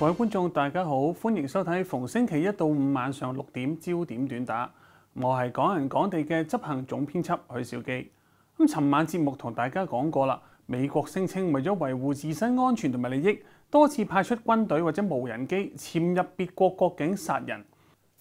各位观众，大家好，欢迎收睇逢星期一到五晚上六点焦点短打，我系港人港地嘅执行总编辑许兆基。咁，寻晚节目同大家讲过啦，美国声称为咗维护自身安全同埋利益，多次派出军队或者无人机潜入别国国境杀人。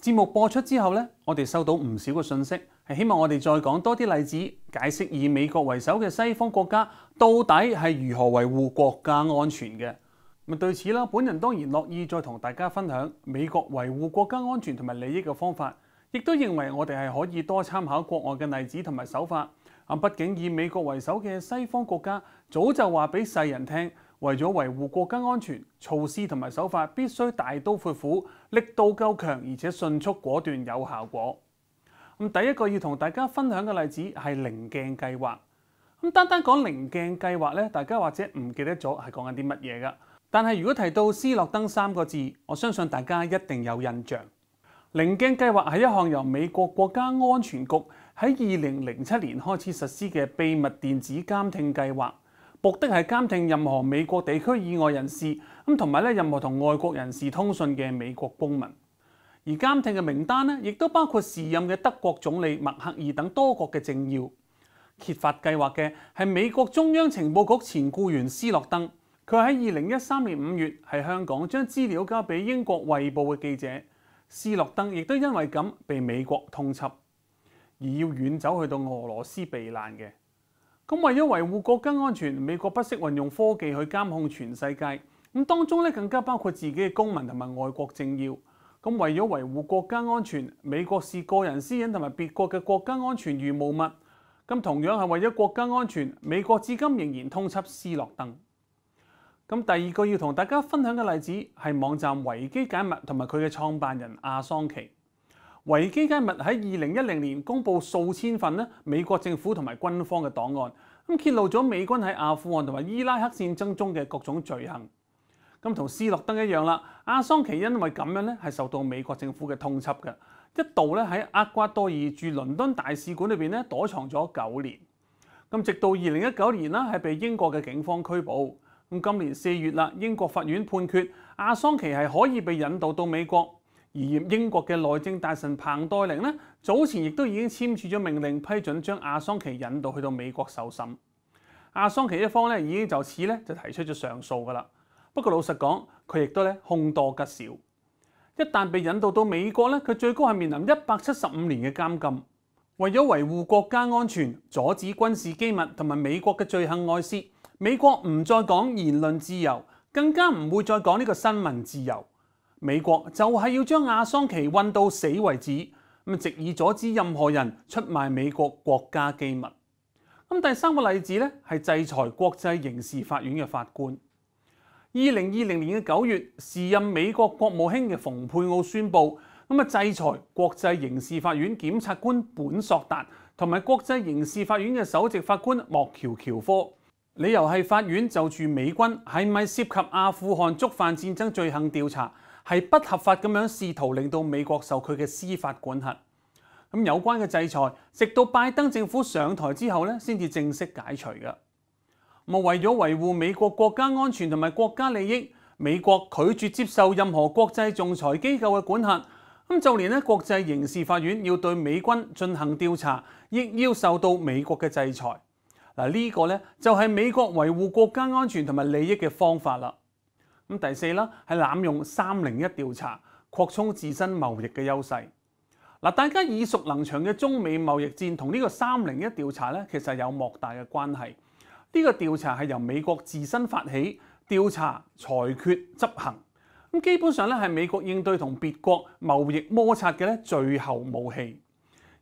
节目播出之后咧，我哋收到唔少嘅信息，系希望我哋再讲多啲例子，解释以美国为首嘅西方国家到底系如何维护国家安全嘅。咁對此啦，本人當然樂意再同大家分享美國維護國家安全同埋利益嘅方法，亦都認為我哋係可以多參考國外嘅例子同埋手法。啊，畢竟以美國為首嘅西方國家早就話俾世人聽，為咗維護國家安全，措施同埋手法必須大刀闊斧，力度夠強，而且迅速果斷有效果。咁第一個要同大家分享嘅例子係零鏡計劃。咁單單講零鏡計劃咧，大家或者唔記得咗係講緊啲乜嘢噶？但系如果提到斯诺登三個字，我相信大家一定有印象。棱鏡計劃係一項由美國國家安全局喺二零零七年開始實施嘅秘密電子監聽計劃，目的係監聽任何美國地區以外人士咁同埋咧任何同外國人士通讯嘅美國公民。而監聽嘅名單咧，亦都包括时任嘅德國總理默克爾等多國嘅政要。揭發計劃嘅係美國中央情報局前雇員斯諾登。佢喺二零一三年五月喺香港將資料交俾英國《衛報》嘅記者斯諾登，亦都因為咁被美國通緝，而要遠走去到俄羅斯避難嘅。咁為咗維護國家安全，美國不惜運用科技去監控全世界。咁當中咧更加包括自己嘅公民同埋外國政要。咁為咗維護國家安全，美國視個人私隱同埋別國嘅國家安全如無物。咁同樣係為咗國家安全，美國至今仍然通緝斯諾登。咁第二個要同大家分享嘅例子係網站維基解密同埋佢嘅創辦人阿桑奇。維基解密喺二零一零年公佈數千份咧美國政府同埋軍方嘅檔案，咁揭露咗美軍喺阿富汗同埋伊拉克戰爭中嘅各種罪行。咁同斯諾登一樣啦，阿桑奇因為咁樣咧係受到美國政府嘅通緝嘅，一度咧喺厄瓜多爾駐倫敦大使館裏邊咧躲藏咗九年。咁直到二零一九年啦，係被英國嘅警方拘捕。咁今年四月啦，英國法院判決阿桑奇係可以被引渡到美國。而英國嘅內政大臣彭黛玲呢，早前亦都已經簽署咗命令批准將阿桑奇引渡去到美國受審。阿桑奇一方咧，已經就此咧就提出咗上訴噶啦。不過老實講，佢亦都咧控多吉少。一旦被引渡到美國咧，佢最高係面臨一百七十五年嘅監禁。為咗維護國家安全，阻止軍事機密同埋美國嘅罪行外泄。美國唔再講言論自由，更加唔會再講呢個新聞自由。美國就係要將阿桑奇運到死為止，咁直以阻止任何人出賣美國國家機密。咁第三個例子咧，係制裁國際刑事法院嘅法官。二零二零年嘅九月，時任美國國務卿嘅蓬佩奧宣布咁啊，制裁國際刑事法院檢察官本索達同埋國際刑事法院嘅首席法官莫喬喬科。理由係法院就住美軍係咪涉及阿富汗觸犯戰爭罪行調查，係不合法咁樣試圖令到美國受佢嘅司法管轄。咁有關嘅制裁，直到拜登政府上台之後咧，先至正式解除嘅。咁啊，為咗維護美國國家安全同埋國家利益，美國拒絕接受任何國際仲裁機構嘅管轄。咁就連咧國際刑事法院要對美軍進行調查，亦要受到美國嘅制裁。嗱呢個咧就係美國維護國家安全同埋利益嘅方法啦。咁第四啦，係濫用三零一調查，擴充自身貿易嘅優勢。嗱，大家耳熟能詳嘅中美貿易戰同呢個三零一調查咧，其實有莫大嘅關係。呢個調查係由美國自身發起，調查、裁決、執行。咁基本上咧係美國應對同別國貿易摩擦嘅咧最後武器。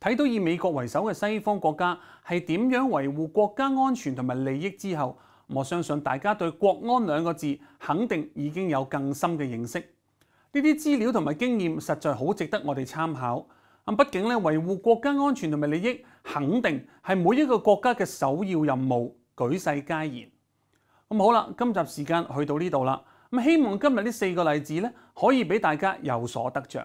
睇到以美國為首嘅西方國家係點樣維護國家安全同埋利益之後，我相信大家對國安兩個字肯定已經有更深嘅認識。呢啲資料同埋經驗實在好值得我哋參考。咁畢竟咧，維護國家安全同埋利益肯定係每一個國家嘅首要任務，舉世皆然。咁好啦，今集時間去到呢度啦。咁希望今日呢四個例子咧，可以俾大家有所得着。